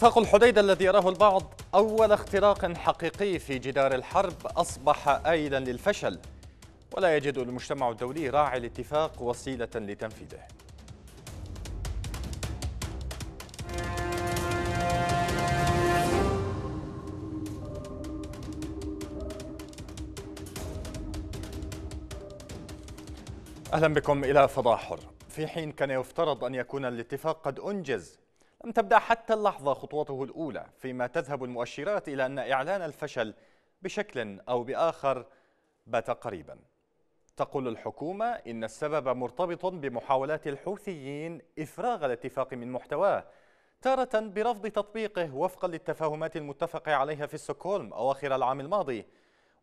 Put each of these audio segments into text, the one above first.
اتفاق الحديدة الذي يراه البعض أول اختراق حقيقي في جدار الحرب أصبح آيلا للفشل ولا يجد المجتمع الدولي راعي الاتفاق وسيلة لتنفيذه أهلا بكم إلى فضاحر في حين كان يفترض أن يكون الاتفاق قد أنجز لم تبدأ حتى اللحظة خطوته الأولى فيما تذهب المؤشرات إلى أن إعلان الفشل بشكل أو بآخر بات قريبا تقول الحكومة إن السبب مرتبط بمحاولات الحوثيين إفراغ الاتفاق من محتواه تارة برفض تطبيقه وفقا للتفاهمات المتفق عليها في ستوكهولم أواخر العام الماضي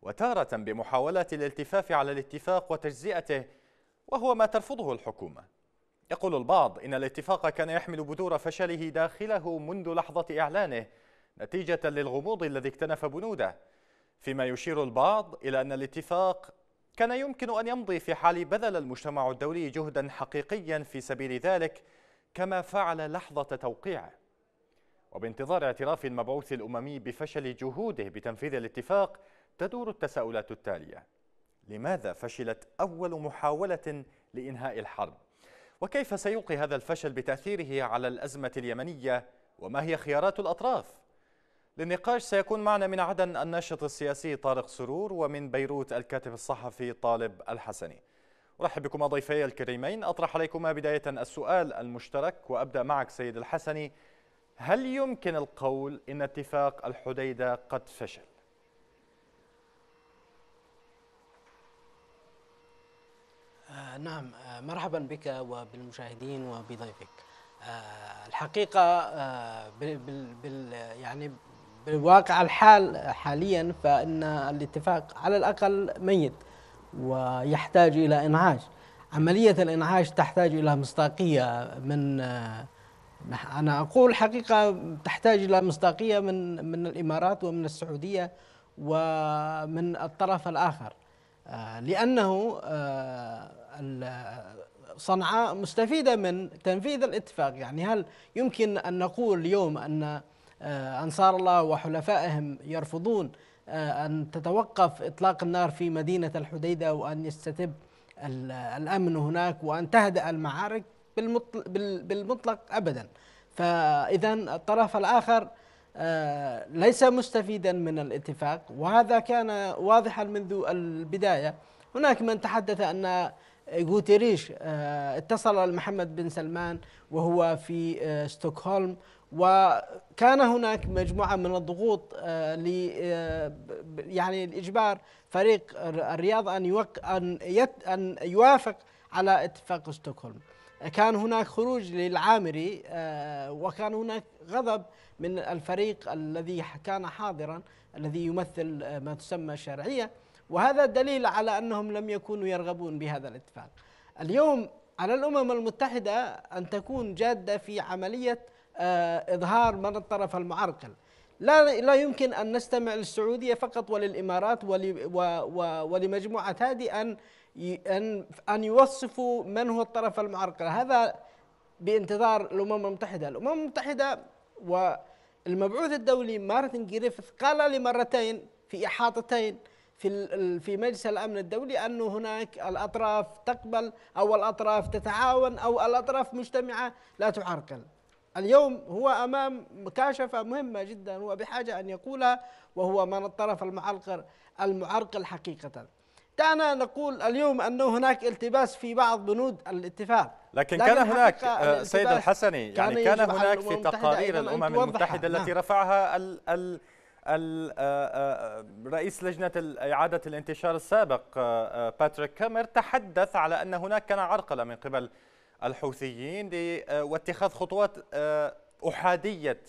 وتارة بمحاولات الالتفاف على الاتفاق وتجزئته وهو ما ترفضه الحكومة يقول البعض إن الاتفاق كان يحمل بذور فشله داخله منذ لحظة إعلانه نتيجة للغموض الذي اكتنف بنوده فيما يشير البعض إلى أن الاتفاق كان يمكن أن يمضي في حال بذل المجتمع الدولي جهدا حقيقيا في سبيل ذلك كما فعل لحظة توقيعه وبانتظار اعتراف المبعوث الأممي بفشل جهوده بتنفيذ الاتفاق تدور التساؤلات التالية لماذا فشلت أول محاولة لإنهاء الحرب؟ وكيف سيلقي هذا الفشل بتأثيره على الأزمة اليمنية وما هي خيارات الأطراف؟ للنقاش سيكون معنا من عدن الناشط السياسي طارق سرور ومن بيروت الكاتب الصحفي طالب الحسني أرحب بكما ضيفي الكريمين أطرح عليكما بداية السؤال المشترك وأبدأ معك سيد الحسني هل يمكن القول إن اتفاق الحديدة قد فشل؟ آه، نعم آه، مرحبا بك وبالمشاهدين وبضيفك آه، الحقيقة بال بال يعني بالواقع الحال حاليا فإن الاتفاق على الأقل ميت ويحتاج إلى إنعاش عملية الإنعاش تحتاج إلى مصداقية من أنا أقول حقيقة تحتاج إلى مصداقية من من الإمارات ومن السعودية ومن الطرف الآخر لأنه صنعاء مستفيدة من تنفيذ الاتفاق يعني هل يمكن أن نقول اليوم أن آه، أنصار الله وحلفائهم يرفضون آه، أن تتوقف إطلاق النار في مدينة الحديدة وأن يستتب الأمن هناك وأن تهدأ المعارك بالمطلق أبدا فإذا الطرف الآخر آه، ليس مستفيدا من الاتفاق وهذا كان واضحا منذ البداية هناك من تحدث أن غوتيريش آه، اتصل محمد بن سلمان وهو في آه، ستوكهولم وكان هناك مجموعة من الضغوط آه، ل يعني لإجبار فريق الرياض أن أن, أن يوافق على اتفاق ستوكهولم كان هناك خروج للعامري وكان هناك غضب من الفريق الذي كان حاضرا الذي يمثل ما تسمى الشرعيه وهذا دليل على انهم لم يكونوا يرغبون بهذا الاتفاق. اليوم على الامم المتحده ان تكون جاده في عمليه آه، اظهار من الطرف المعرقل. لا لا يمكن ان نستمع للسعوديه فقط وللامارات ولمجموعه هذه ان ان ان يوصفوا من هو الطرف المعرقل، هذا بانتظار الامم المتحده، الامم المتحده والمبعوث الدولي مارتن جريفيث قال لمرتين في احاطتين في في مجلس الامن الدولي انه هناك الاطراف تقبل او الاطراف تتعاون او الاطراف مجتمعه لا تعرقل. اليوم هو امام مكاشفه مهمه جدا هو بحاجه ان يقولها وهو من الطرف المعرقل المعرقل حقيقه. دعنا نقول اليوم انه هناك التباس في بعض بنود الاتفاق لكن, لكن كان هناك آه، سيد الحسني يعني كان, كان هناك في تقارير الامم المتحده التي نعم. رفعها ال ال آه، آه، رئيس لجنة إعادة الانتشار السابق آه، باتريك كامر تحدث على أن هناك كان عرقلة من قبل الحوثيين واتخاذ خطوات أحادية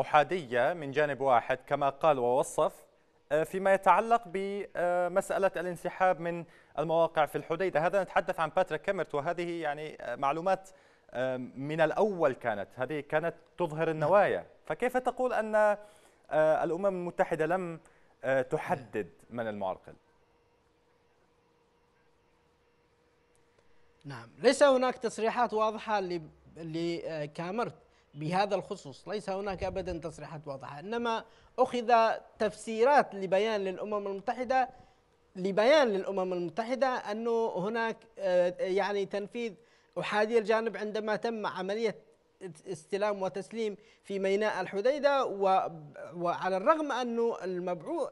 أحادية من جانب واحد كما قال ووصف فيما يتعلق بمسألة الانسحاب من المواقع في الحديدة هذا نتحدث عن باتريك كاميرت وهذه يعني معلومات من الأول كانت هذه كانت تظهر النوايا فكيف تقول أن آه، الامم المتحده لم آه، تحدد من المعرقل نعم ليس هناك تصريحات واضحه لكامرت آه، بهذا الخصوص ليس هناك ابدا تصريحات واضحه انما اخذ تفسيرات لبيان للامم المتحده لبيان للامم المتحده انه هناك يعني تنفيذ احادي الجانب عندما تم عمليه استلام وتسليم في ميناء الحديدة وعلى الرغم أنه المبعوث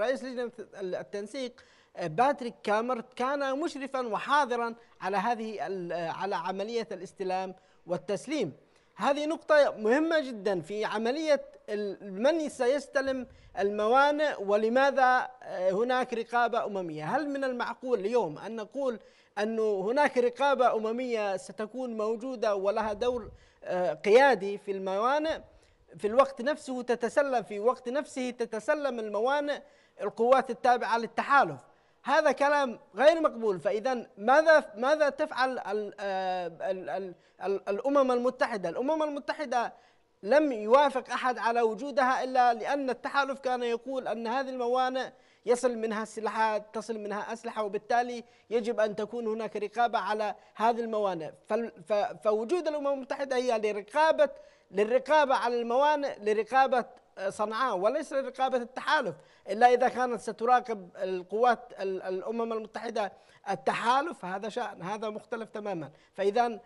رئيس لجنة التنسيق آه، باتريك كامر كان مشرفا وحاضرا على هذه على عملية الاستلام والتسليم هذه نقطة مهمة جدا في عملية من سيستلم الموانئ ولماذا آه، هناك رقابة أممية هل من المعقول اليوم أن نقول أن هناك رقابة أممية ستكون موجودة ولها دور آه، قيادي في الموانئ في الوقت نفسه تتسلم في وقت نفسه تتسلم الموانئ القوات التابعة للتحالف هذا كلام غير مقبول فاذا ماذا ماذا تفعل آه، الامم المتحده؟ الامم المتحده لم يوافق احد على وجودها الا لان التحالف كان يقول ان هذه الموانئ يصل منها سلاحات تصل منها أسلحة وبالتالي يجب أن تكون هناك رقابة على هذه الموانئ فوجود الأمم المتحدة هي لرقابة للرقابة على الموانئ لرقابة آه، صنعاء وليس لرقابة التحالف إلا إذا كانت ستراقب القوات الأمم المتحدة التحالف هذا شأن هذا مختلف تماما فإذا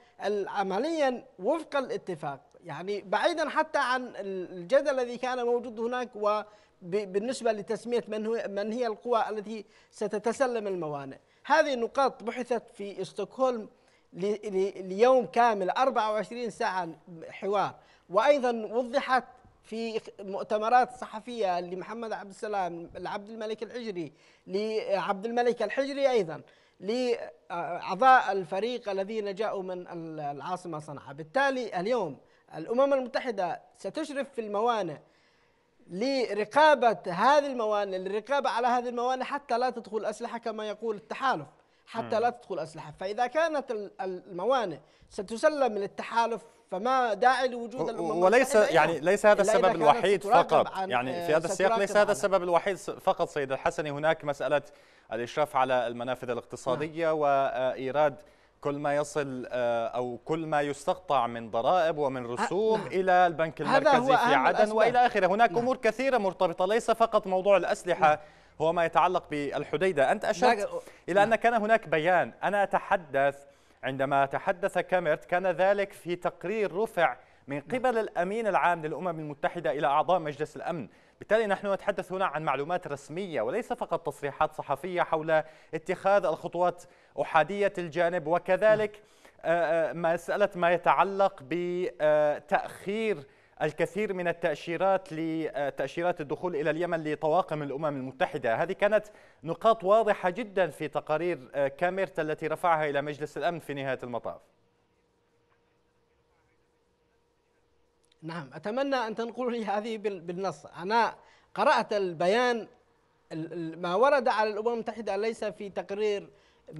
عمليا وفق الاتفاق يعني بعيدا حتى عن الجدل الذي كان موجود هناك و بالنسبة لتسمية من, هو من هي القوى التي ستتسلم الموانئ هذه النقاط بحثت في استوكهولم ليوم كامل 24 ساعة حوار وأيضا وضحت في مؤتمرات صحفية لمحمد عبد السلام لعبد الملك الحجري لعبد الملك الحجري أيضا لأعضاء الفريق الذين جاءوا من العاصمة صنعاء بالتالي اليوم الأمم المتحدة ستشرف في الموانئ لرقابة هذه الموانئ للرقابة على هذه الموانئ حتى لا تدخل أسلحة كما يقول التحالف حتى م. لا تدخل أسلحة فإذا كانت الموانئ ستسلم للتحالف فما داعي لوجود الامم وليس يعني ليس هذا السبب الوحيد فقط يعني في آه، هذا السياق ليس هذا السبب الوحيد فقط سيد الحسني هناك مساله الاشراف على المنافذ الاقتصاديه نعم. وايراد كل ما يصل آه، او كل ما يستقطع من ضرائب ومن رسوم أه الى البنك المركزي في عدن والى اخره، هناك نعم. امور كثيره مرتبطه ليس فقط موضوع الاسلحه نعم. هو ما يتعلق بالحديده، انت اشرت الى ان كان هناك بيان، انا اتحدث عندما تحدث كاميرت كان ذلك في تقرير رفع من قبل الامين العام للامم المتحده الى اعضاء مجلس الامن بالتالي نحن نتحدث هنا عن معلومات رسمية وليس فقط تصريحات صحفية حول اتخاذ الخطوات أحادية الجانب وكذلك آه، آه، مسألة ما يتعلق بتأخير الكثير من التأشيرات لتأشيرات آه، الدخول إلى اليمن لطواقم الأمم المتحدة هذه كانت نقاط واضحة جدا في تقارير كاميرت التي رفعها إلى مجلس الأمن في نهاية المطاف نعم أتمنى أن تنقل لي هذه بالنص أنا قرأت البيان ما ورد على الأمم المتحدة ليس في تقرير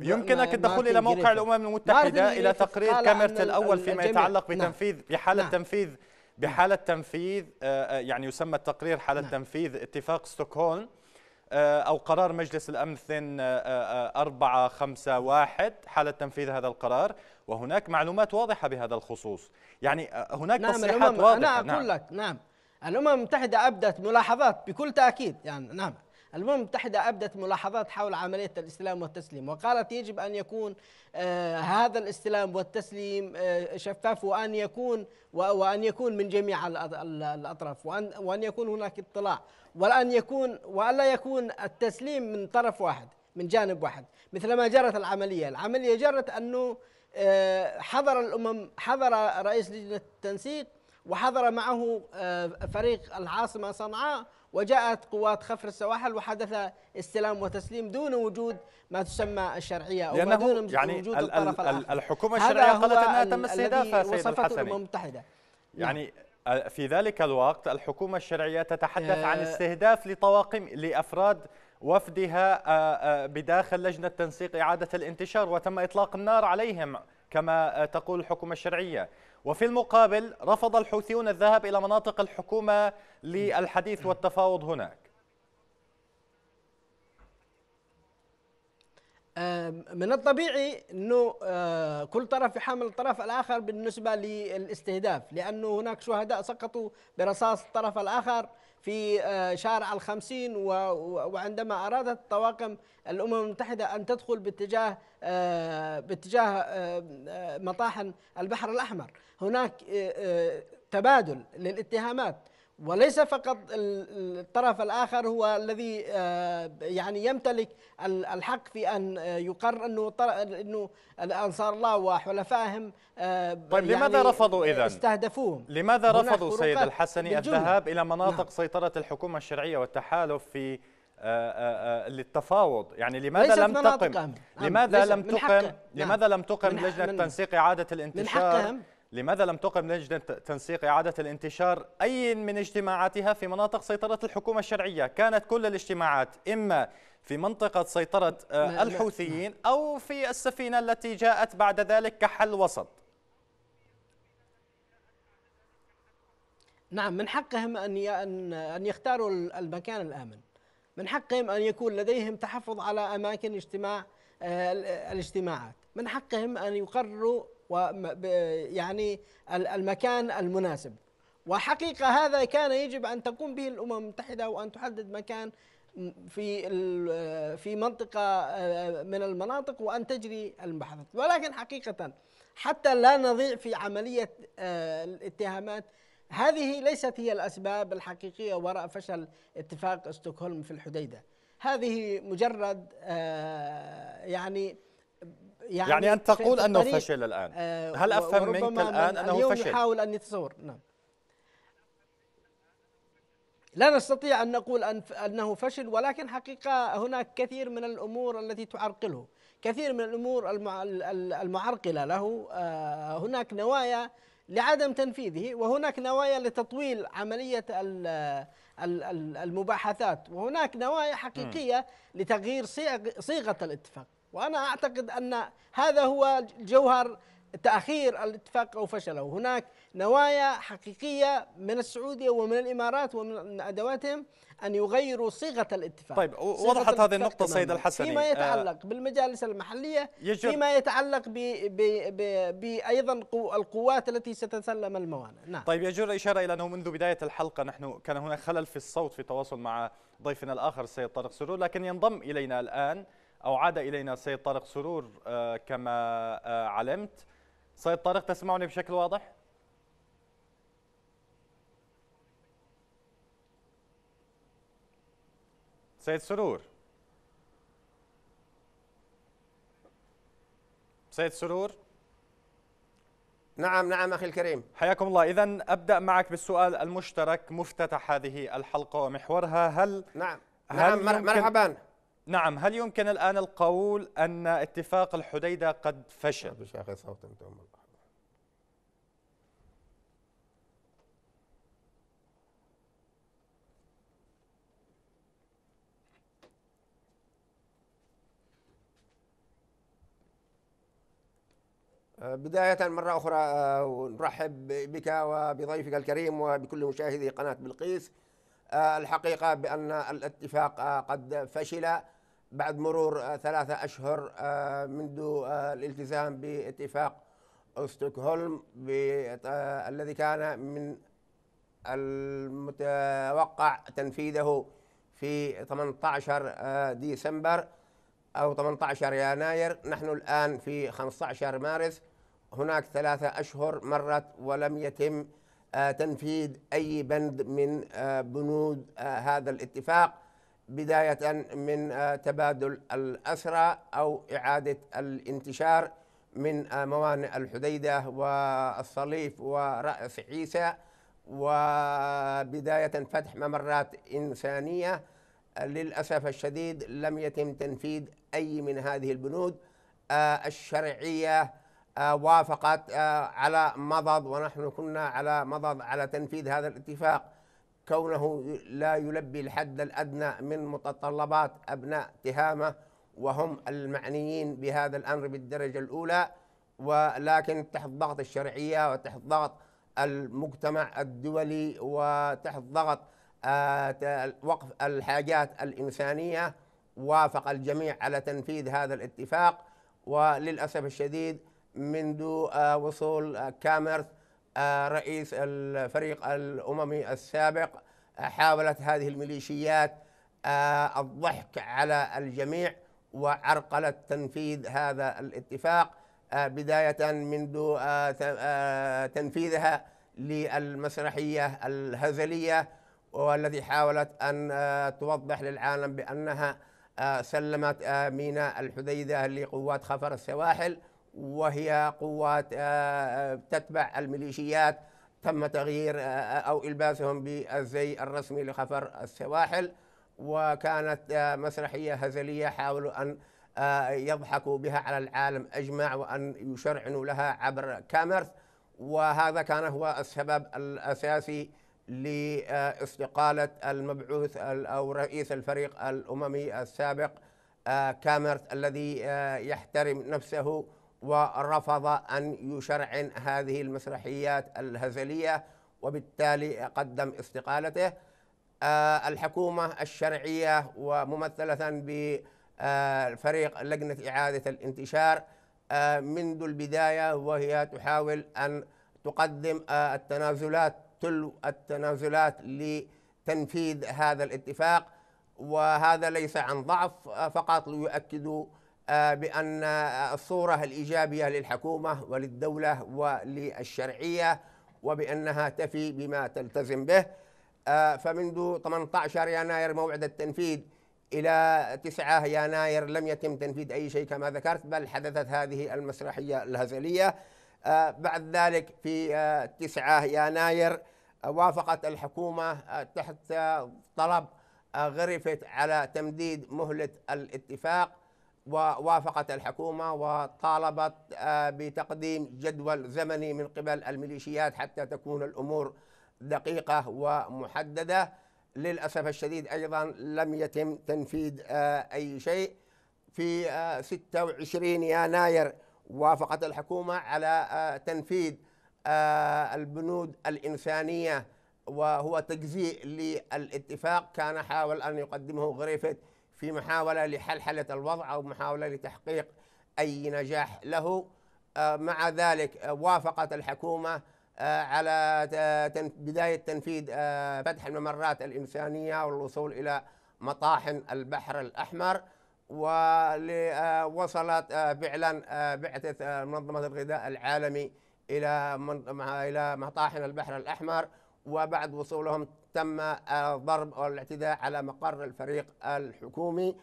يمكنك الدخول الى موقع الامم المتحده الى تقرير كاميرت الاول فيما يتعلق نعم. بتنفيذ نعم. بحاله نعم. تنفيذ بحاله تنفيذ آه، آه، يعني يسمى التقرير حاله نعم. تنفيذ اتفاق ستوكهولم آه، او قرار مجلس الامن 2451 4 5 1 حاله تنفيذ هذا القرار وهناك معلومات واضحة بهذا الخصوص يعني آه، هناك نعم تصريحات الأمم واضحة أنا نعم. أقول نعم. لك نعم الأمم المتحدة أبدت ملاحظات بكل تأكيد يعني نعم الأمم المتحدة أبدت ملاحظات حول عملية الاستلام والتسليم وقالت يجب أن يكون آه هذا الاستلام والتسليم آه شفاف وأن يكون وأن يكون من جميع الأطراف وأن وأن يكون هناك اطلاع وأن يكون وألا يكون التسليم من طرف واحد من جانب واحد مثل ما جرت العملية العملية جرت أنه آه، حضر الامم حضر رئيس لجنه التنسيق وحضر معه آه، فريق العاصمه صنعاء وجاءت قوات خفر السواحل وحدث استلام وتسليم دون وجود ما تسمى الشرعيه او لأنه دون يعني وجود الطرف الاخر الحكومه الشرعيه قالت انها تم استهدافها في الامم المتحده يعني آه، في ذلك الوقت الحكومه الشرعيه تتحدث عن استهداف لطواقم لافراد وفدها آه، آه، بداخل لجنة تنسيق إعادة الانتشار وتم إطلاق النار عليهم كما آه، تقول الحكومة الشرعية وفي المقابل رفض الحوثيون الذهاب إلى مناطق الحكومة للحديث والتفاوض هناك من الطبيعي انه كل طرف يحامل الطرف الاخر بالنسبه للاستهداف لانه هناك شهداء سقطوا برصاص الطرف الاخر في آه، شارع الخمسين وعندما أرادت الطواقم الأمم المتحدة أن تدخل باتجاه آه، باتجاه آه، مطاحن البحر الأحمر هناك تبادل للاتهامات وليس فقط الطرف الآخر هو الذي آه، يعني يمتلك الحق في أن آه، يقرر أنه أنه أنصار الله وحلفائهم آه، طيب يعني لماذا رفضوا إذا؟ استهدفوهم لماذا رفضوا سيد الحسني الذهاب إلى نعم. مناطق نعم. سيطرة الحكومة الشرعية والتحالف في للتفاوض يعني لماذا لم تقم نعم، نعم. لماذا لم تقم لماذا لم تقم لجنة تنسيق إعادة الانتشار من حقهم لماذا لم تقم لجنة تنسيق إعادة الانتشار أي من اجتماعاتها في مناطق سيطرة الحكومة الشرعية كانت كل الاجتماعات إما في منطقة سيطرة آه، الحوثيين أو في السفينة التي جاءت بعد ذلك كحل وسط نعم من حقهم أن أن يختاروا المكان الآمن من حقهم أن يكون لديهم تحفظ على أماكن اجتماع آه، الاجتماعات من حقهم أن يقرروا ويعني المكان المناسب وحقيقة هذا كان يجب أن تقوم به الأمم المتحدة وأن تحدد مكان في في منطقة آه، من المناطق وأن تجري المباحثات ولكن حقيقة حتى لا نضيع في عملية آه، الاتهامات هذه ليست هي الأسباب الحقيقية وراء فشل اتفاق استوكهولم في الحديدة هذه مجرد آه، يعني يعني, يعني أن تقول أنه فشل الآن آه، هل أفهم منك الآن أنه اليوم فشل؟ يحاول أن يتصور نعم لا نستطيع أن نقول أن أنه فشل ولكن حقيقة هناك كثير من الأمور التي تعرقله كثير من الأمور المعرقلة له آه، هناك نوايا لعدم تنفيذه وهناك نوايا لتطويل عملية المباحثات وهناك نوايا حقيقية لتغيير صيغة الاتفاق وأنا أعتقد أن هذا هو جوهر تأخير الاتفاق أو فشله هناك نوايا حقيقية من السعودية ومن الإمارات ومن أدواتهم أن يغيروا صيغة الاتفاق طيب وضحت هذه النقطة سيد الحسني فيما يتعلق آه بالمجالس المحلية فيما يتعلق بأيضا القوات التي ستتسلم الموانئ نعم طيب يجر الإشارة إلى أنه منذ بداية الحلقة نحن كان هناك خلل في الصوت في التواصل مع ضيفنا الآخر السيد طارق سرور لكن ينضم إلينا الآن أو عاد إلينا السيد طارق سرور آه، كما آه، علمت سيد طارق تسمعني بشكل واضح؟ سيد سرور سيد سرور نعم نعم أخي الكريم حياكم الله إذا أبدأ معك بالسؤال المشترك مفتتح هذه الحلقة ومحورها هل نعم هل نعم مرحبا نعم هل يمكن الآن القول أن اتفاق الحديدة قد فشل؟ صوت أنت أه، بداية مرة أخرى أه، نرحب بك وبضيفك الكريم وبكل مشاهدي قناة بلقيس أه، الحقيقة بأن الاتفاق قد فشل بعد مرور آه، ثلاثة أشهر آه، منذ آه، الالتزام باتفاق ستوكهولم الذي كان من المتوقع تنفيذه في 18 ديسمبر أو 18 يناير نحن الآن في 15 مارس هناك ثلاثة أشهر مرت ولم يتم تنفيذ أي بند من بنود هذا الاتفاق بداية من آه، تبادل الأسرى أو إعادة الانتشار من آه، موانئ الحديدة والصليف ورأس عيسى وبداية فتح ممرات إنسانية للأسف الشديد لم يتم تنفيذ أي من هذه البنود آه، الشرعية وافقت على مضض ونحن كنا على مضض على تنفيذ هذا الاتفاق كونه لا يلبي الحد الأدنى من متطلبات أبناء تهامة وهم المعنيين بهذا الأمر بالدرجة الأولى ولكن تحت ضغط الشرعية وتحت ضغط المجتمع الدولي وتحت ضغط آه، وقف الحاجات الإنسانية وافق الجميع على تنفيذ هذا الاتفاق وللأسف الشديد منذ آه، وصول آه، كاميرث رئيس الفريق الأممي السابق حاولت هذه الميليشيات آه، الضحك على الجميع وعرقلت تنفيذ هذا الاتفاق آه، بداية منذ آه، تنفيذها للمسرحية الهزلية والتي حاولت أن توضح للعالم بأنها سلمت ميناء الحديدة لقوات خفر السواحل وهي قوات آه، آه، تتبع الميليشيات تم تغيير آه، او الباسهم بالزي الرسمي لخفر السواحل وكانت مسرحيه هزليه حاولوا ان يضحكوا بها على العالم اجمع وان يشرعنوا لها عبر كاميرث وهذا كان هو السبب الاساسي لاستقاله المبعوث او رئيس الفريق الاممي السابق كاميرث الذي يحترم نفسه ورفض أن يشرعن هذه المسرحيات الهزلية وبالتالي قدم استقالته آه، الحكومة الشرعية وممثلة بفريق آه، لجنة إعادة الانتشار آه، منذ البداية وهي تحاول أن تقدم التنازلات تلو التنازلات لتنفيذ هذا الاتفاق وهذا ليس عن ضعف فقط ليؤكدوا آه، بأن الصورة الإيجابية للحكومة وللدولة وللشرعية وبأنها تفي بما تلتزم به آه، فمنذ 18 يناير موعد التنفيذ إلى 9 يناير لم يتم تنفيذ أي شيء كما ذكرت بل حدثت هذه المسرحية الهزلية آه، بعد ذلك في 9 يناير وافقت الحكومة تحت طلب غرفت على تمديد مهلة الاتفاق ووافقت الحكومة وطالبت آه، بتقديم جدول زمني من قبل الميليشيات حتى تكون الأمور دقيقة ومحددة للأسف الشديد أيضا لم يتم تنفيذ آه، أي شيء في 26 آه، يناير وافقت الحكومة على تنفيذ البنود الإنسانية وهو تجزيء للاتفاق كان حاول أن يقدمه غريفث في محاولة لحلحلة الوضع أو محاولة لتحقيق أي نجاح له آه، مع ذلك آه، وافقت الحكومة آه، على بداية تنفيذ فتح الممرات الإنسانية والوصول إلى مطاحن البحر الأحمر ووصلت فعلا بعثة منظمة الغذاء العالمي إلى إلى مطاحن البحر الأحمر وبعد وصولهم تم الضرب آه، او الاعتداء على مقر الفريق الحكومي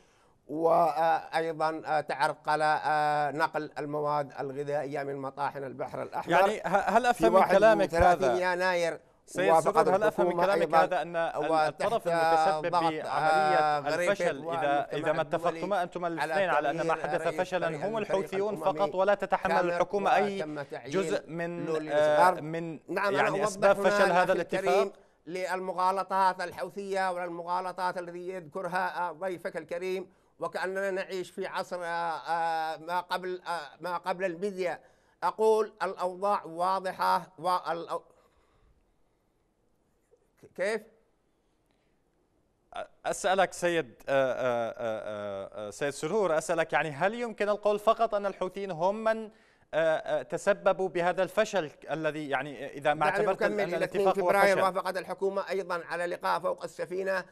وايضا آه، آه، تعرقل نقل المواد الغذائيه من مطاحن البحر الاحمر يعني هل افهم من كلامك هذا يناير سيد هل افهم من كلامك هذا ان الطرف المتسبب بعمليه الفشل اذا اذا ما اتفقتما انتما الاثنين على ان ما حدث فشلا هم الحوثيون فقط ولا تتحمل الحكومه اي جزء من من نعم يعني اسباب فشل هذا الاتفاق للمغالطات الحوثية والمغالطات التي يذكرها ضيفك الكريم وكأننا نعيش في عصر آه، آه، ما قبل آه، ما قبل الميديا أقول الأوضاع واضحة والأو... كيف؟ أسألك سيد سيد سرور أسألك يعني هل يمكن القول فقط أن الحوثيين هم من آه، آه، تسببوا بهذا الفشل الذي يعني اذا ما اعتبرت ان الاتفاق فبراير وافقت الحكومه ايضا على لقاء فوق السفينه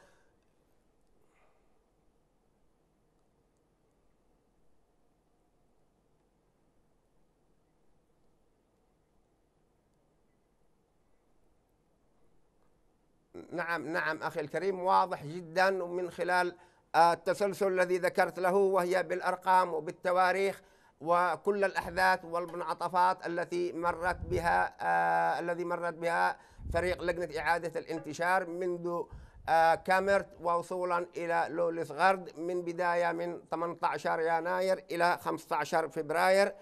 نعم نعم اخي الكريم واضح جدا ومن خلال التسلسل الذي ذكرت له وهي بالارقام وبالتواريخ وكل الأحداث والمنعطفات التي مرت بها آه الذي مرت بها فريق لجنة إعادة الانتشار منذ آه كامرت ووصولا إلى لوليس غرد من بداية من 18 يناير إلى 15 فبراير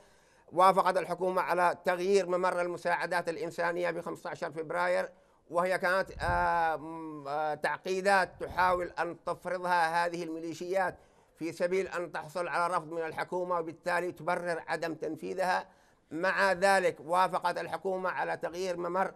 وافقت الحكومة على تغيير ممر المساعدات الإنسانية ب 15 فبراير وهي كانت آه،, آه تعقيدات تحاول أن تفرضها هذه الميليشيات في سبيل أن تحصل على رفض من الحكومة وبالتالي تبرر عدم تنفيذها مع ذلك وافقت الحكومة على تغيير ممر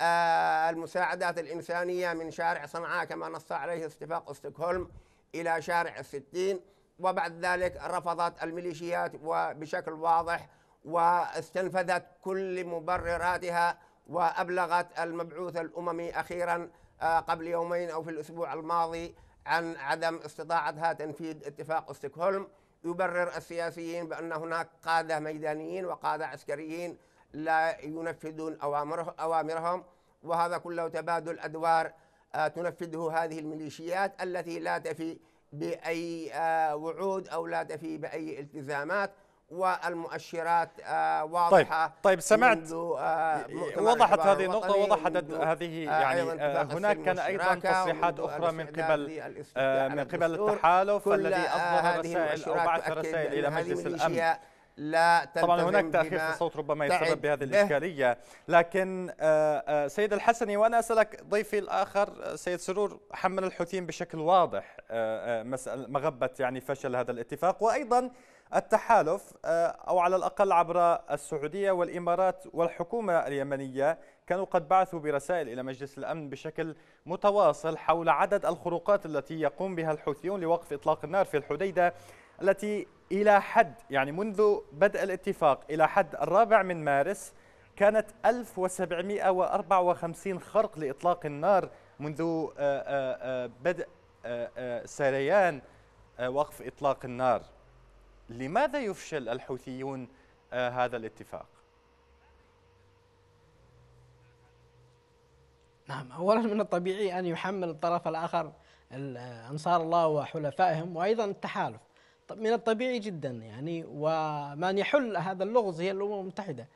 آه، المساعدات الإنسانية من شارع صنعاء كما نص عليه اتفاق استوكهولم إلى شارع الستين وبعد ذلك رفضت الميليشيات وبشكل واضح واستنفذت كل مبرراتها وأبلغت المبعوث الأممي أخيرا آه، قبل يومين أو في الأسبوع الماضي عن عدم استطاعتها تنفيذ اتفاق استوكهولم يبرر السياسيين بأن هناك قادة ميدانيين وقادة عسكريين لا ينفذون أوامره أوامرهم وهذا كله تبادل أدوار آه، تنفذه هذه الميليشيات التي لا تفي بأي آه، وعود أو لا تفي بأي التزامات والمؤشرات آه، طيب، واضحه طيب, طيب سمعت آه، وضحت هذه النقطه وضحت هذه آه، يعني هناك كان ايضا تصريحات اخرى من قبل من قبل التحالف الذي اصدر رسائل او بعث رسائل الى مجلس الامن لا طبعا هناك تاخير في الصوت ربما يتسبب بهذه إيه. الاشكاليه لكن سيد الحسني وانا اسالك ضيفي الاخر سيد سرور حمل الحوثيين بشكل واضح مغبه يعني فشل هذا الاتفاق وايضا التحالف آه، أو على الأقل عبر السعودية والإمارات والحكومة اليمنية كانوا قد بعثوا برسائل إلى مجلس الأمن بشكل متواصل حول عدد الخروقات التي يقوم بها الحوثيون لوقف إطلاق النار في الحديدة التي إلى حد يعني منذ بدء الاتفاق إلى حد الرابع من مارس كانت 1754 خرق لإطلاق النار منذ آه، آه، بدء سريان وقف إطلاق النار لماذا يفشل الحوثيون آه، هذا الاتفاق؟ نعم أولا من الطبيعي أن يحمل الطرف الآخر أنصار الله وحلفائهم وأيضا التحالف من الطبيعي جدا يعني ومن يحل هذا اللغز هي الأمم المتحدة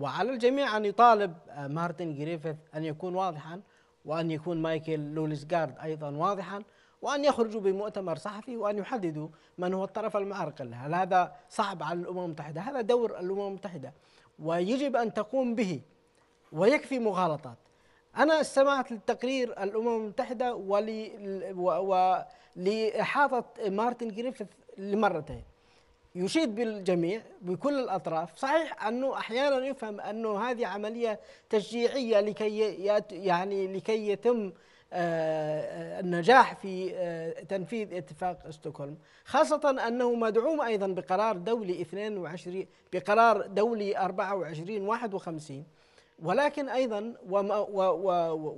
وعلى الجميع أن يطالب آه، مارتن جريفيث أن يكون واضحا وأن يكون مايكل لوليسجارد أيضا واضحا وأن يخرجوا بمؤتمر صحفي وأن يحددوا من هو الطرف المعركة لها هل هذا صعب على الأمم المتحدة هذا دور الأمم المتحدة ويجب أن تقوم به ويكفي مغالطات أنا استمعت لتقرير الأمم المتحدة ولإحاطة مارتن جريفيث لمرتين يشيد بالجميع بكل الأطراف صحيح أنه أحيانا يفهم أنه هذه عملية تشجيعية لكي يعني لكي يتم آه، آه، النجاح في آه، تنفيذ اتفاق ستوكهولم خاصة أنه مدعوم أيضا بقرار دولي 22 بقرار دولي 24 51 ولكن أيضا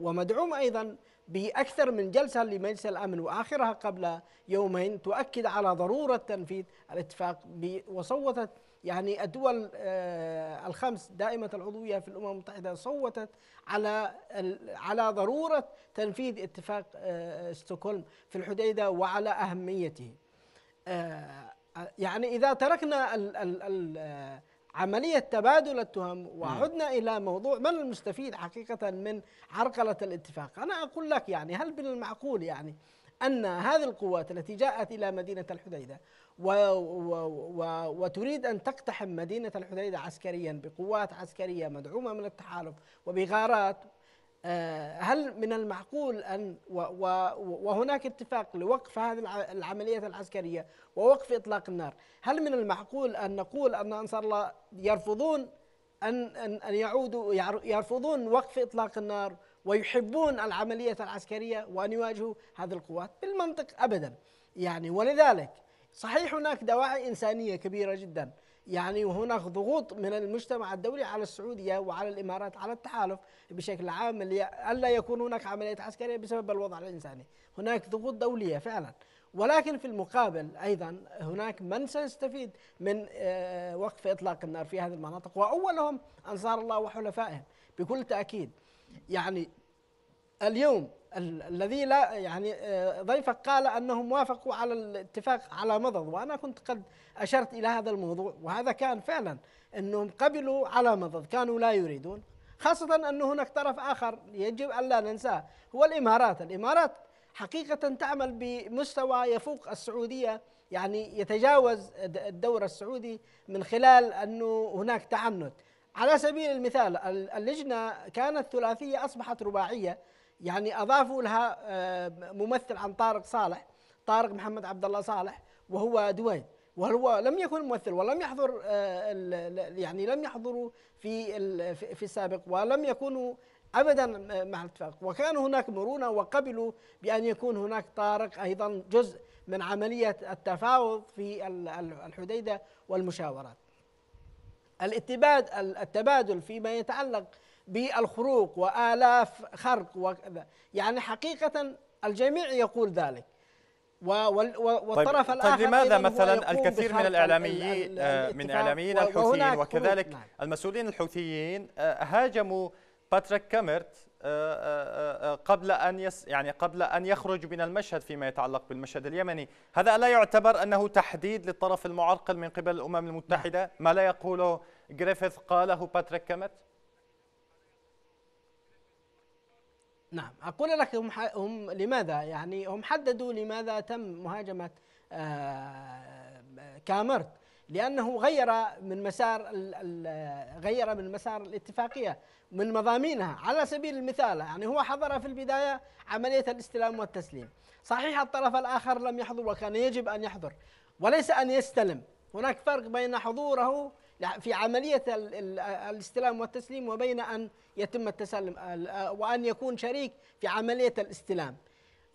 ومدعوم أيضا بأكثر من جلسة لمجلس الأمن وآخرها قبل يومين تؤكد على ضرورة تنفيذ الاتفاق وصوتت يعني الدول آه، الخمس دائمة العضوية في الأمم المتحدة صوتت على على ضرورة تنفيذ اتفاق آه، ستوكولم في الحديدة وعلى أهميته آه، يعني إذا تركنا عملية تبادل التهم نعم. وعدنا إلى موضوع من المستفيد حقيقة من عرقلة الاتفاق أنا أقول لك يعني هل من المعقول يعني أن هذه القوات التي جاءت إلى مدينة الحديدة و و و وتريد أن تقتحم مدينة الحديدة عسكريا بقوات عسكرية مدعومة من التحالف وبغارات آه، هل من المعقول أن وهناك اتفاق لوقف هذه العملية العسكرية ووقف إطلاق النار هل من المعقول أن نقول أن أنصار الله يرفضون أن أن يعودوا يرفضون وقف إطلاق النار ويحبون العملية العسكرية وأن يواجهوا هذه القوات بالمنطق أبدا يعني ولذلك صحيح هناك دواعي إنسانية كبيرة جدا يعني وهناك ضغوط من المجتمع الدولي على السعودية وعلى الإمارات على التحالف بشكل عام ألا يكون هناك عمليات عسكرية بسبب الوضع الإنساني هناك ضغوط دولية فعلا ولكن في المقابل أيضا هناك من سيستفيد من آه، وقف إطلاق النار في هذه المناطق وأولهم أنصار الله وحلفائه بكل تأكيد يعني اليوم الذي لا يعني آه، ضيفك قال انهم وافقوا على الاتفاق على مضض وانا كنت قد اشرت الى هذا الموضوع وهذا كان فعلا انهم قبلوا على مضض كانوا لا يريدون خاصه ان هناك طرف اخر يجب ان لا ننساه هو الامارات الامارات حقيقه تعمل بمستوى يفوق السعوديه يعني يتجاوز الدور السعودي من خلال انه هناك تعنت على سبيل المثال اللجنه كانت ثلاثيه اصبحت رباعيه يعني اضافوا لها آه، ممثل عن طارق صالح طارق محمد عبد الله صالح وهو دوين وهو لم يكن ممثل ولم يحضر آه، يعني لم يحضروا في في السابق ولم يكونوا ابدا آه، مع الاتفاق وكان هناك مرونه وقبلوا بان يكون هناك طارق ايضا جزء من عمليه التفاوض في الحديده والمشاورات الاتباد التبادل فيما يتعلق بالخروق وآلاف خرق وكذا يعني حقيقة الجميع يقول ذلك طيب، والطرف طيب الاخر طيب لماذا مثلا الكثير من الاعلاميين آه، من اعلاميين الحوثيين وكذلك نعم. المسؤولين الحوثيين آه، هاجموا باتريك كاميرت آه، قبل ان يس يعني قبل ان يخرج من المشهد فيما يتعلق بالمشهد اليمني، هذا لا يعتبر انه تحديد للطرف المعرقل من قبل الامم المتحده ما لا يقوله جريفيث قاله باتريك كاميرت؟ نعم أقول لك هم, هم لماذا يعني هم حددوا لماذا تم مهاجمة آه، كامرت لأنه غير من مسار غير من مسار الاتفاقية من مضامينها على سبيل المثال يعني هو حضر في البداية عملية الاستلام والتسليم صحيح الطرف الآخر لم يحضر وكان يجب أن يحضر وليس أن يستلم هناك فرق بين حضوره في عملية الاستلام والتسليم وبين أن يتم التسلم وأن يكون شريك في عملية الاستلام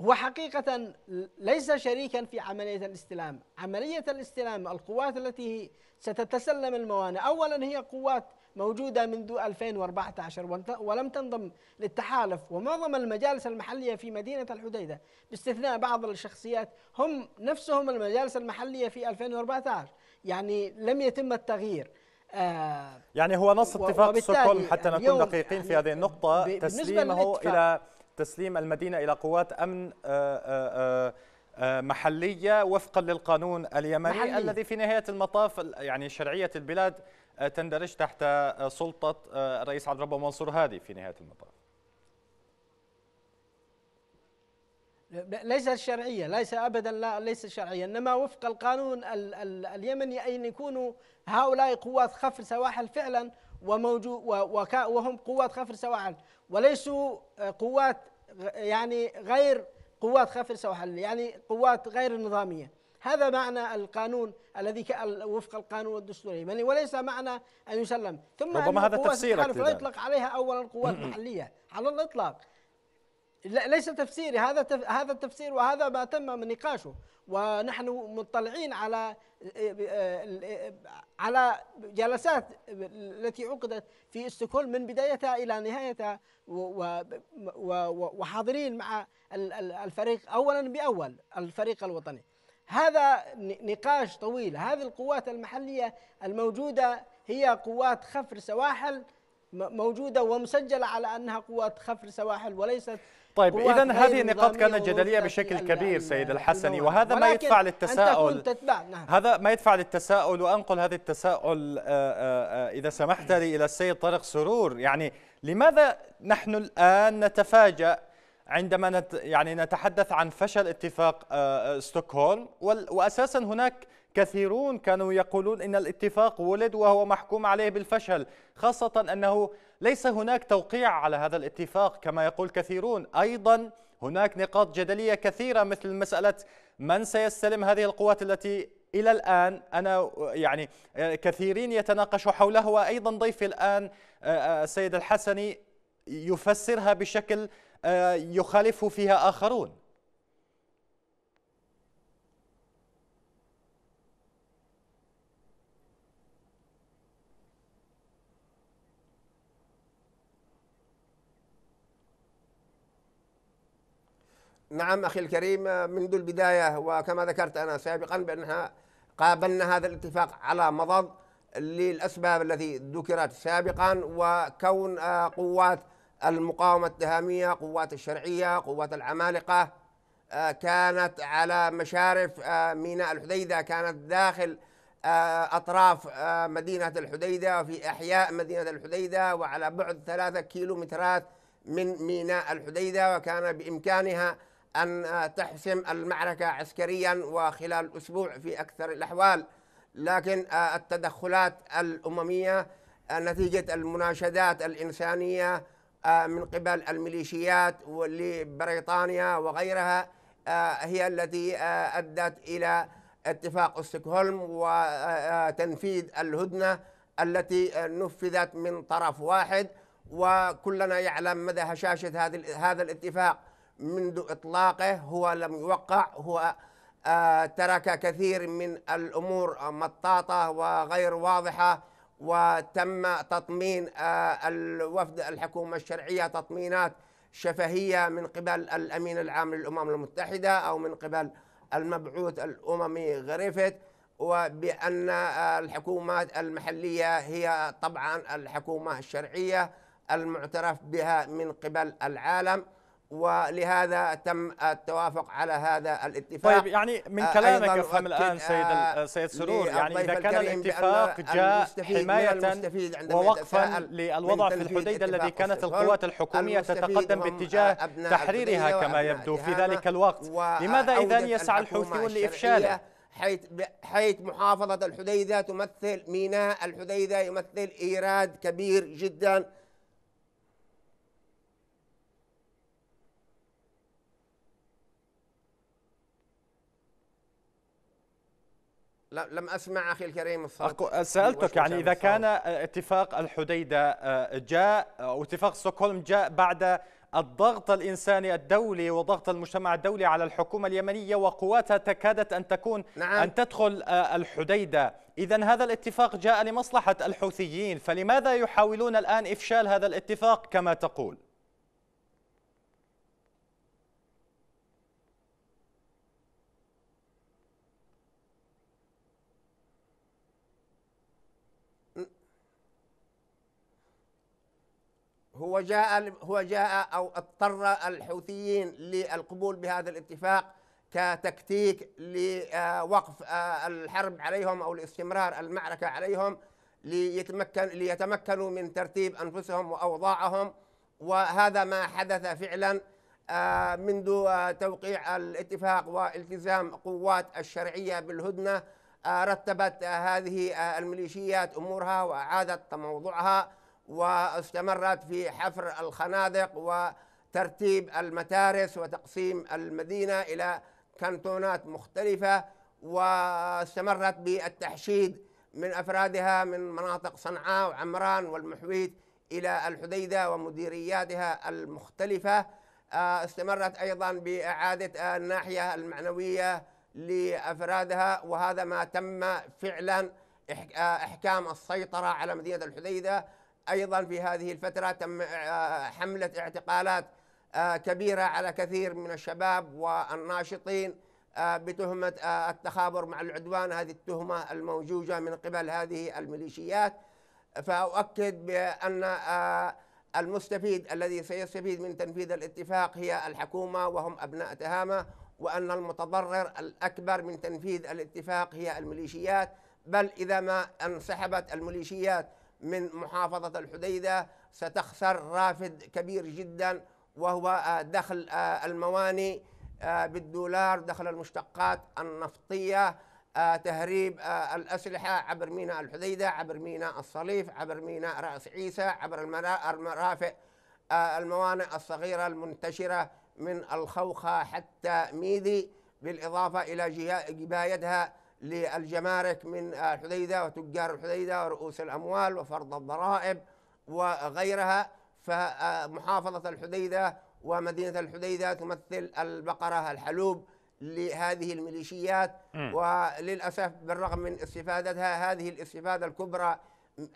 هو حقيقة ليس شريكا في عملية الاستلام عملية الاستلام القوات التي ستتسلم الموانئ أولا هي قوات موجودة منذ 2014 ولم تنضم للتحالف ومعظم المجالس المحلية في مدينة الحديدة باستثناء بعض الشخصيات هم نفسهم المجالس المحلية في 2014 يعني لم يتم التغيير آه يعني هو نص اتفاق ستوكهولم حتى يعني نكون دقيقين في يعني هذه النقطة تسليمه إلى تسليم المدينة إلى قوات أمن آآ آه، آآ آه، آه، محلية وفقا للقانون اليمني محلية. الذي في نهاية المطاف يعني شرعية البلاد تندرج تحت سلطة الرئيس عبد ربه منصور هادي في نهاية المطاف ليس الشرعية ليس أبدا لا ليس شرعيه إنما وفق القانون ال ال اليمني أن يكونوا هؤلاء قوات خفر سواحل فعلا وموجود وهم قوات خفر سواحل وليسوا آه، قوات يعني غير قوات خفر سواحل يعني قوات غير نظامية هذا معنى القانون الذي وفق القانون الدستوري اليمني وليس معنى أن يسلم ثم ربما هذا تفسيرك لا يطلق عليها أولا قوات محليه على الإطلاق ليس تفسيري هذا تف... هذا التفسير وهذا ما تم من نقاشه ونحن مطلعين على على جلسات التي عقدت في استوكهولم من بدايتها الى نهايتها وحاضرين مع الفريق اولا باول الفريق الوطني هذا نقاش طويل هذه القوات المحليه الموجوده هي قوات خفر سواحل موجوده ومسجله على انها قوات خفر سواحل وليست طيب اذا هذه النقاط كانت جدليه بشكل يعني كبير سيد الحسني وهذا ما يدفع للتساؤل نعم. هذا ما يدفع للتساؤل وانقل هذا التساؤل آه، آه، آه، اذا سمحت لي الى السيد طارق سرور يعني لماذا نحن الان نتفاجأ عندما نت يعني نتحدث عن فشل اتفاق ستوكهولم واساسا هناك كثيرون كانوا يقولون إن الاتفاق ولد وهو محكوم عليه بالفشل خاصة أنه ليس هناك توقيع على هذا الاتفاق كما يقول كثيرون أيضا هناك نقاط جدلية كثيرة مثل مسألة من سيستلم هذه القوات التي إلى الآن أنا يعني كثيرين يتناقشوا حوله وأيضا ضيفي الآن آه، آه، السيد الحسني يفسرها بشكل آه، يخالفه فيها آخرون نعم أخي الكريم منذ البداية وكما ذكرت أنا سابقا بأنها قابلنا هذا الاتفاق على مضض للأسباب التي ذكرت سابقا وكون آه، قوات المقاومة التهامية قوات الشرعية قوات العمالقة آه، كانت على مشارف آه، ميناء الحديدة كانت داخل أطراف مدينة الحديدة وفي أحياء مدينة الحديدة وعلى بعد ثلاثة كيلومترات من ميناء الحديدة وكان بإمكانها أن تحسم المعركة عسكريا وخلال أسبوع في أكثر الأحوال لكن التدخلات الأممية نتيجة المناشدات الإنسانية من قبل الميليشيات لبريطانيا وغيرها هي التي أدت إلى اتفاق استوكهولم وتنفيذ الهدنة التي نفذت من طرف واحد وكلنا يعلم مدى هشاشة هذا الاتفاق منذ إطلاقه هو لم يوقع هو آه، ترك كثير من الأمور مطاطة وغير واضحة وتم تطمين آه، الوفد الحكومة الشرعية تطمينات شفهية من قبل الأمين العام للأمم المتحدة أو من قبل المبعوث الأممي غريفت وبأن آه، الحكومات المحلية هي طبعا الحكومة الشرعية المعترف بها من قبل العالم ولهذا تم التوافق على هذا الاتفاق طيب يعني من آه، كلامك افهم الان سيد آه، سيد سرور يعني اذا كان الاتفاق جاء حمايه ووقفا للوضع في الحديده الذي كانت القوات الحكوميه تتقدم باتجاه آه، تحريرها كما يبدو في ذلك الوقت لماذا اذا يسعى الحوثيون لافشاله حيث حيث محافظه الحديده تمثل ميناء الحديده يمثل ايراد كبير جدا لم اسمع اخي الكريم الصوت سالتك يعني اذا كان آه، اتفاق الحديده آه، جاء او آه، اتفاق ستوكهولم جاء بعد الضغط الإنساني الدولي وضغط المجتمع الدولي على الحكومة اليمنية وقواتها تكادت أن تكون نعم. أن تدخل الحديدة إذا هذا الاتفاق جاء لمصلحة الحوثيين فلماذا يحاولون الآن إفشال هذا الاتفاق كما تقول؟ هو جاء هو جاء او اضطر الحوثيين للقبول بهذا الاتفاق كتكتيك لوقف آه، الحرب عليهم او لاستمرار المعركه عليهم ليتمكن ليتمكنوا من ترتيب انفسهم واوضاعهم وهذا ما حدث فعلا آه، منذ آه، توقيع الاتفاق والتزام قوات الشرعيه بالهدنه رتبت هذه الميليشيات امورها واعادت تموضعها واستمرت في حفر الخنادق وترتيب المتارس وتقسيم المدينة إلى كانتونات مختلفة واستمرت بالتحشيد من أفرادها من مناطق صنعاء وعمران والمحويت إلى الحديدة ومديرياتها المختلفة آه، استمرت أيضا بإعادة الناحية المعنوية لأفرادها وهذا ما تم فعلا آه، إحكام السيطرة على مدينة الحديدة أيضا في هذه الفترة تم آه، حملة اعتقالات آه، كبيرة على كثير من الشباب والناشطين آه، بتهمة التخابر مع العدوان هذه التهمة الموجوجة من قبل هذه الميليشيات فأؤكد بأن المستفيد الذي سيستفيد من تنفيذ الاتفاق هي الحكومة وهم أبناء تهامة وأن المتضرر الأكبر من تنفيذ الاتفاق هي الميليشيات بل إذا ما انسحبت الميليشيات من محافظة الحديدة ستخسر رافد كبير جدا وهو آه، دخل آه، المواني آه، بالدولار دخل المشتقات النفطية تهريب الأسلحة عبر ميناء الحديدة عبر ميناء الصليف عبر ميناء رأس عيسى عبر المرافق الموانئ الصغيرة المنتشرة من الخوخة حتى ميدي بالإضافة إلى جبايتها للجمارك من الحديدة وتجار الحديدة ورؤوس الأموال وفرض الضرائب وغيرها فمحافظة الحديدة ومدينة الحديدة تمثل البقرة الحلوب لهذه الميليشيات وللأسف بالرغم من استفادتها هذه الاستفادة الكبرى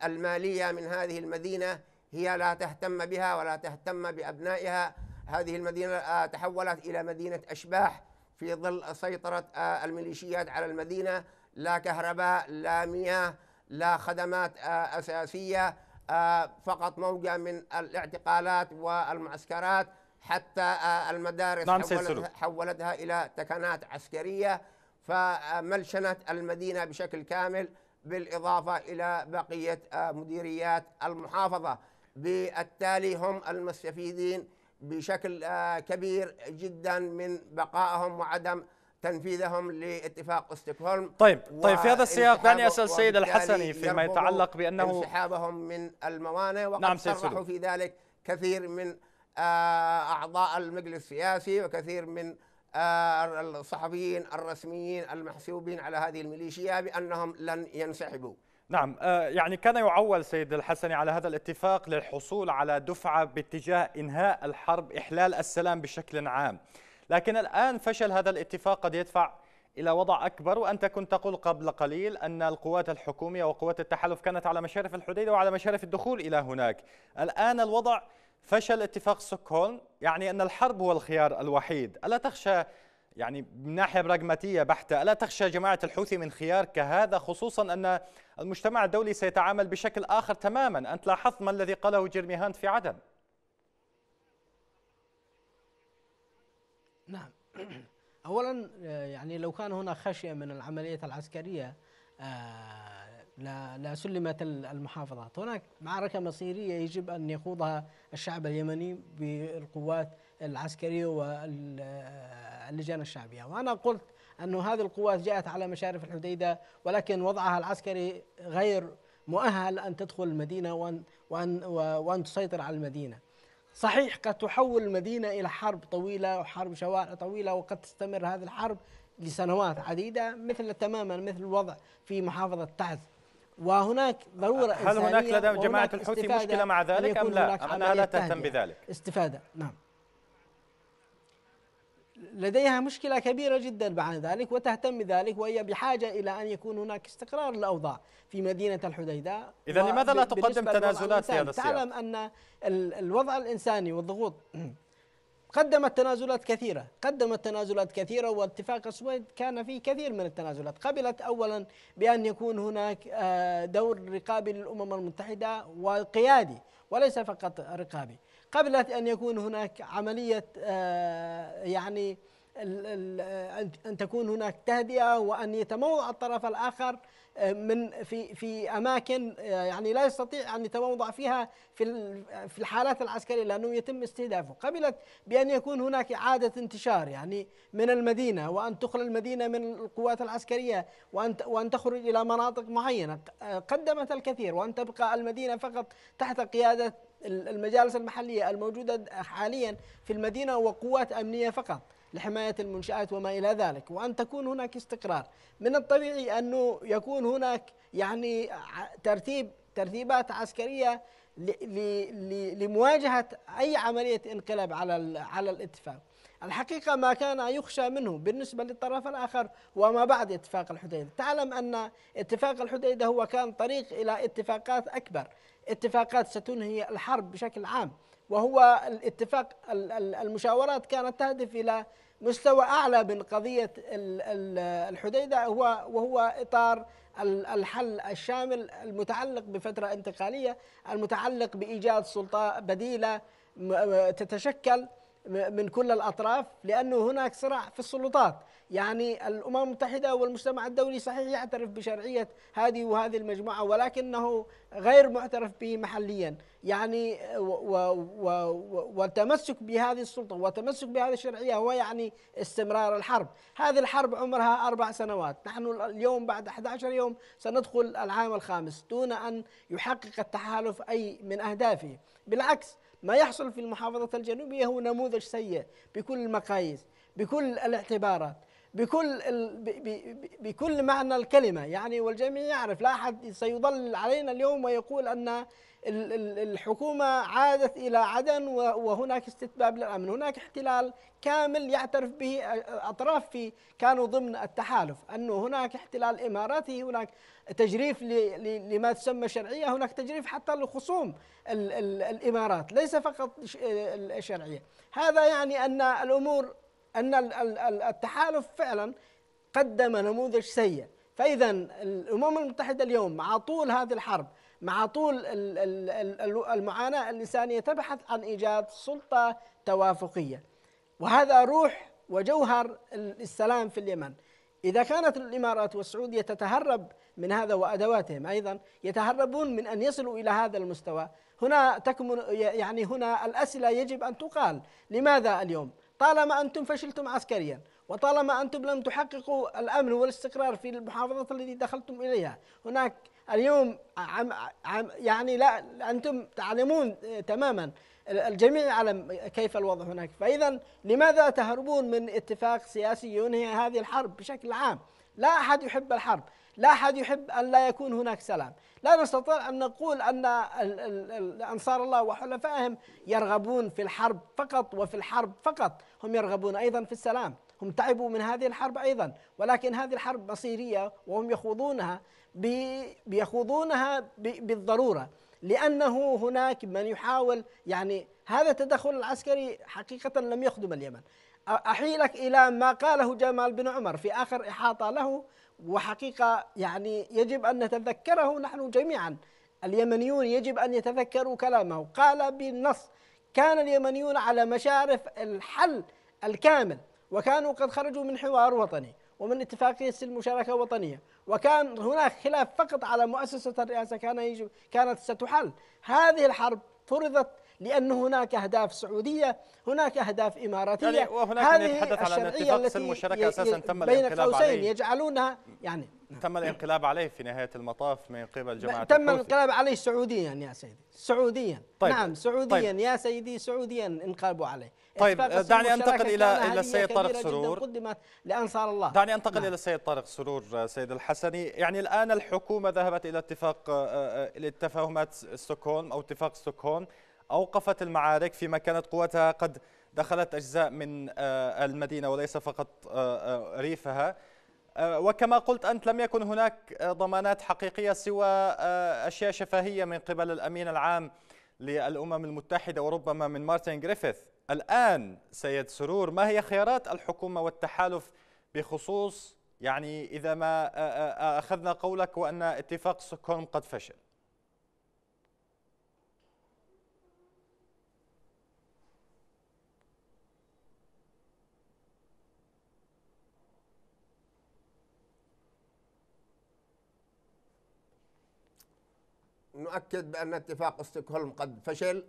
المالية من هذه المدينة هي لا تهتم بها ولا تهتم بأبنائها هذه المدينة آه، تحولت إلى مدينة أشباح في ظل سيطرة آه، الميليشيات على المدينة لا كهرباء لا مياه لا خدمات آه، أساسية آه، فقط موجة من الاعتقالات والمعسكرات حتى المدارس نعم حولتها, حولتها إلى تكنات عسكرية فملشنت المدينة بشكل كامل بالإضافة إلى بقية مديريات المحافظة بالتالي هم المستفيدين بشكل آه، كبير جدا من بقائهم وعدم تنفيذهم لاتفاق استوكهولم طيب طيب في هذا السياق دعني اسال السيد الحسني فيما يتعلق بانه انسحابهم من الموانئ وقد نعم صرحوا في ذلك كثير من آه، اعضاء المجلس السياسي وكثير من آه، الصحفيين الرسميين المحسوبين على هذه الميليشيا بانهم لن ينسحبوا نعم آه، يعني كان يعول سيد الحسني على هذا الاتفاق للحصول على دفعة باتجاه إنهاء الحرب إحلال السلام بشكل عام لكن الآن فشل هذا الاتفاق قد يدفع إلى وضع أكبر وأنت كنت تقول قبل قليل أن القوات الحكومية وقوات التحالف كانت على مشارف الحديدة وعلى مشارف الدخول إلى هناك الآن الوضع فشل اتفاق ستوكهولم يعني أن الحرب هو الخيار الوحيد ألا تخشى يعني من ناحية براغماتية بحتة ألا تخشى جماعة الحوثي من خيار كهذا خصوصا أن المجتمع الدولي سيتعامل بشكل آخر تماما أنت لاحظت ما الذي قاله جيرمي هانت في عدن نعم أولا آه، يعني لو كان هنا خشية من العملية العسكرية آه، لسلمت المحافظات هناك معركة مصيرية يجب أن يخوضها الشعب اليمني بالقوات العسكرية وال آه، اللجان الشعبية وأنا قلت أن هذه القوات جاءت على مشارف الحديدة ولكن وضعها العسكري غير مؤهل أن تدخل المدينة وأن, وأن, وأن تسيطر على المدينة صحيح قد تحول المدينة إلى حرب طويلة وحرب شوارع طويلة وقد تستمر هذه الحرب لسنوات عديدة مثل تماما مثل الوضع في محافظة تعز وهناك ضرورة هل هناك لدى جماعة الحوثي مشكلة مع ذلك أم لا؟ أم أنها لا تهتم بذلك؟ استفادة نعم لديها مشكلة كبيرة جدا بعد ذلك وتهتم بذلك وهي بحاجة إلى أن يكون هناك استقرار للأوضاع في مدينة الحديدة إذا لماذا لا تقدم تنازلات في هذا السياق؟ تعلم أن الوضع الإنساني والضغوط قدمت تنازلات كثيرة قدمت تنازلات كثيرة واتفاق السويد كان فيه كثير من التنازلات قبلت أولا بأن يكون هناك آه، دور رقابي للأمم المتحدة وقيادي وليس فقط رقابي قبل أن يكون هناك عملية آه، يعني آه، أن تكون هناك تهدئة وأن يتموضع الطرف الآخر آه، من في في أماكن يعني لا يستطيع أن يتموضع فيها في في الحالات العسكرية لأنه يتم استهدافه، قبلت بأن يكون هناك إعادة انتشار يعني من المدينة وأن تخلى المدينة من القوات العسكرية وأن وأن تخرج إلى مناطق معينة، قدمت الكثير وأن تبقى المدينة فقط تحت قيادة المجالس المحلية الموجودة حاليا في المدينة وقوات أمنية فقط لحماية المنشآت وما إلى ذلك وأن تكون هناك استقرار من الطبيعي أنه يكون هناك يعني ترتيب ترتيبات عسكرية لمواجهة أي عملية انقلاب على الاتفاق الحقيقة ما كان يخشى منه بالنسبة للطرف الآخر وما بعد اتفاق الحديدة تعلم أن اتفاق الحديدة هو كان طريق إلى اتفاقات أكبر اتفاقات ستنهي الحرب بشكل عام وهو الاتفاق المشاورات كانت تهدف إلى مستوى أعلى من قضية الحديدة هو وهو إطار الحل الشامل المتعلق بفترة انتقالية المتعلق بإيجاد سلطة بديلة تتشكل من كل الأطراف لأنه هناك صراع في السلطات يعني الأمم المتحدة والمجتمع الدولي صحيح يعترف بشرعية هذه وهذه المجموعة ولكنه غير معترف به محليا يعني والتمسك بهذه السلطة والتمسك بهذه الشرعية هو يعني استمرار الحرب هذه الحرب عمرها أربع سنوات نحن اليوم بعد 11 يوم سندخل العام الخامس دون أن يحقق التحالف أي من أهدافه بالعكس ما يحصل في المحافظة الجنوبية هو نموذج سيء بكل المقاييس بكل الاعتبارات بكل بكل معنى الكلمة يعني والجميع يعرف لا أحد سيضل علينا اليوم ويقول أن الحكومة عادت إلى عدن وهناك استتباب للأمن هناك احتلال كامل يعترف به أطراف في كانوا ضمن التحالف أنه هناك احتلال إماراتي هناك تجريف لما تسمى شرعية هناك تجريف حتى لخصوم الإمارات ليس فقط الشرعية هذا يعني أن الأمور أن التحالف فعلا قدم نموذج سيء فإذا الأمم المتحدة اليوم مع طول هذه الحرب مع طول المعاناة الإنسانية تبحث عن إيجاد سلطة توافقية وهذا روح وجوهر السلام في اليمن إذا كانت الإمارات والسعودية تتهرب من هذا وأدواتهم أيضا يتهربون من أن يصلوا إلى هذا المستوى هنا تكمن يعني هنا الأسئلة يجب أن تقال لماذا اليوم طالما أنتم فشلتم عسكريا وطالما أنتم لم تحققوا الأمن والاستقرار في المحافظات التي دخلتم إليها هناك اليوم عم عم يعني لا انتم تعلمون آه، تماما الجميع يعلم كيف الوضع هناك فاذا لماذا تهربون من اتفاق سياسي ينهي هذه الحرب بشكل عام لا احد يحب الحرب لا احد يحب ان لا يكون هناك سلام لا نستطيع ان نقول ان انصار الله وحلفائهم يرغبون في الحرب فقط وفي الحرب فقط هم يرغبون ايضا في السلام هم تعبوا من هذه الحرب ايضا ولكن هذه الحرب مصيريه وهم يخوضونها بيخوضونها بالضرورة لأنه هناك من يحاول يعني هذا التدخل العسكري حقيقة لم يخدم اليمن أحيلك إلى ما قاله جمال بن عمر في آخر إحاطة له وحقيقة يعني يجب أن نتذكره نحن جميعا اليمنيون يجب أن يتذكروا كلامه قال بالنص كان اليمنيون على مشارف الحل الكامل وكانوا قد خرجوا من حوار وطني ومن اتفاقية المشاركة الوطنية وكان هناك خلاف فقط على مؤسسة الرئاسة كان كانت ستحل هذه الحرب فرضت لأن هناك أهداف سعودية هناك أهداف إماراتية يعني وهناك هذه يتحدث على أن اتفاق مشاركة أساسا تم الانقلاب عليه يجعلونها يعني تم الانقلاب عليه في نهاية المطاف من قبل جماعة تم الانقلاب عليه سعوديا يا سيدي سعوديا طيب نعم طيب. سعوديا طيب يا سيدي سعوديا انقلبوا عليه طيب دعني انتقل الى الى السيد طارق سرور قدمت لانصار الله دعني انتقل نعم. الى السيد طارق سرور سيد الحسني يعني الان الحكومه ذهبت الى اتفاق الى تفاهمات ستوكهولم او اتفاق ستوكهولم أوقفت المعارك فيما كانت قوتها قد دخلت أجزاء من آه، المدينة وليس فقط آه، آه، ريفها وكما قلت أنت لم يكن هناك ضمانات حقيقية سوى أشياء شفهية من قبل الأمين العام للأمم المتحدة وربما من مارتن جريفيث الآن سيد سرور ما هي خيارات الحكومة والتحالف بخصوص يعني إذا ما أخذنا قولك وأن اتفاق سكون قد فشل نؤكد بأن اتفاق استوكهولم قد فشل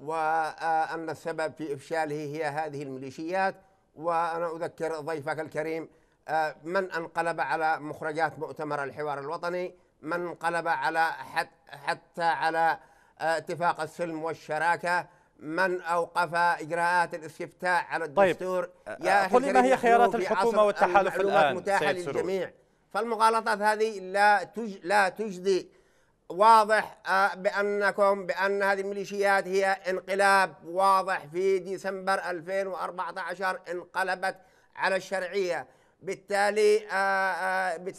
وأن السبب في إفشاله هي هذه الميليشيات وأنا أذكر ضيفك الكريم آه، من انقلب على مخرجات مؤتمر الحوار الوطني من انقلب على حت حتى على آه، اتفاق السلم والشراكه من اوقف اجراءات الاستفتاء على طيب، الدستور طيب. يا قل ما هي خيارات الحكومه والتحالف الان متاحه للجميع فالمغالطات هذه لا تج لا تجدي واضح آه، بأنكم بأن هذه الميليشيات هي انقلاب واضح في ديسمبر 2014 انقلبت على الشرعية بالتالي آه، آه،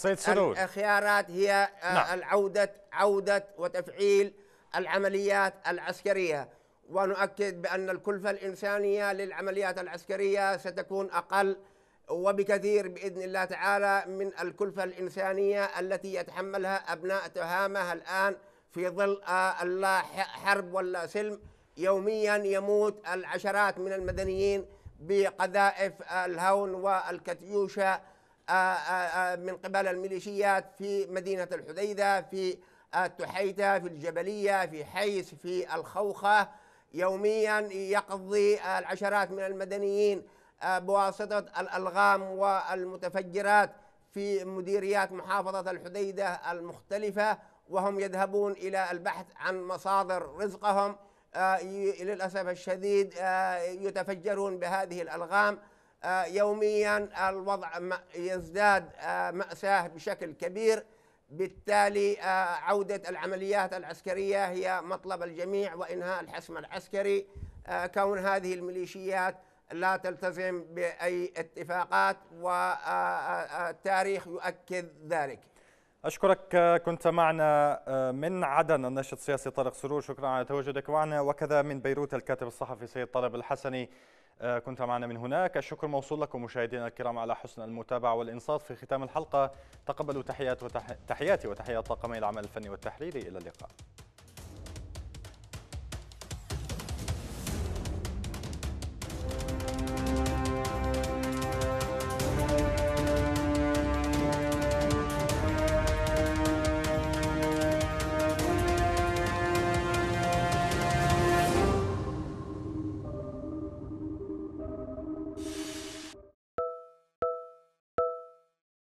الخيارات هي نعم. العودة عودة وتفعيل العمليات العسكرية ونؤكد بأن الكلفة الإنسانية للعمليات العسكرية ستكون أقل وبكثير باذن الله تعالى من الكلفه الانسانيه التي يتحملها ابناء تهامه الان في ظل آه، حرب ولا سلم يوميا يموت العشرات من المدنيين بقذائف الهون والكتيوشة آه، آه، من قبل الميليشيات في مدينة الحديدة في التحيتة في الجبلية في حيس في الخوخة يوميا يقضي العشرات من المدنيين بواسطة الألغام والمتفجرات في مديريات محافظة الحديدة المختلفة وهم يذهبون إلى البحث عن مصادر رزقهم آه، للأسف الشديد آه، يتفجرون بهذه الألغام آه، يوميا الوضع يزداد مأساة بشكل كبير بالتالي عودة العمليات العسكرية هي مطلب الجميع وإنهاء الحسم العسكري كون هذه الميليشيات لا تلتزم باي اتفاقات والتاريخ يؤكد ذلك. أشكرك كنت معنا آه، من عدن الناشط السياسي طارق سرور شكرا على تواجدك معنا وكذا من بيروت الكاتب الصحفي سيد طارق الحسني آه، كنت معنا من هناك الشكر موصول لكم مشاهدينا الكرام على حسن المتابعة والإنصات في ختام الحلقة تقبلوا تحيات تحياتي وتحيات طاقمي العمل الفني والتحريري إلى اللقاء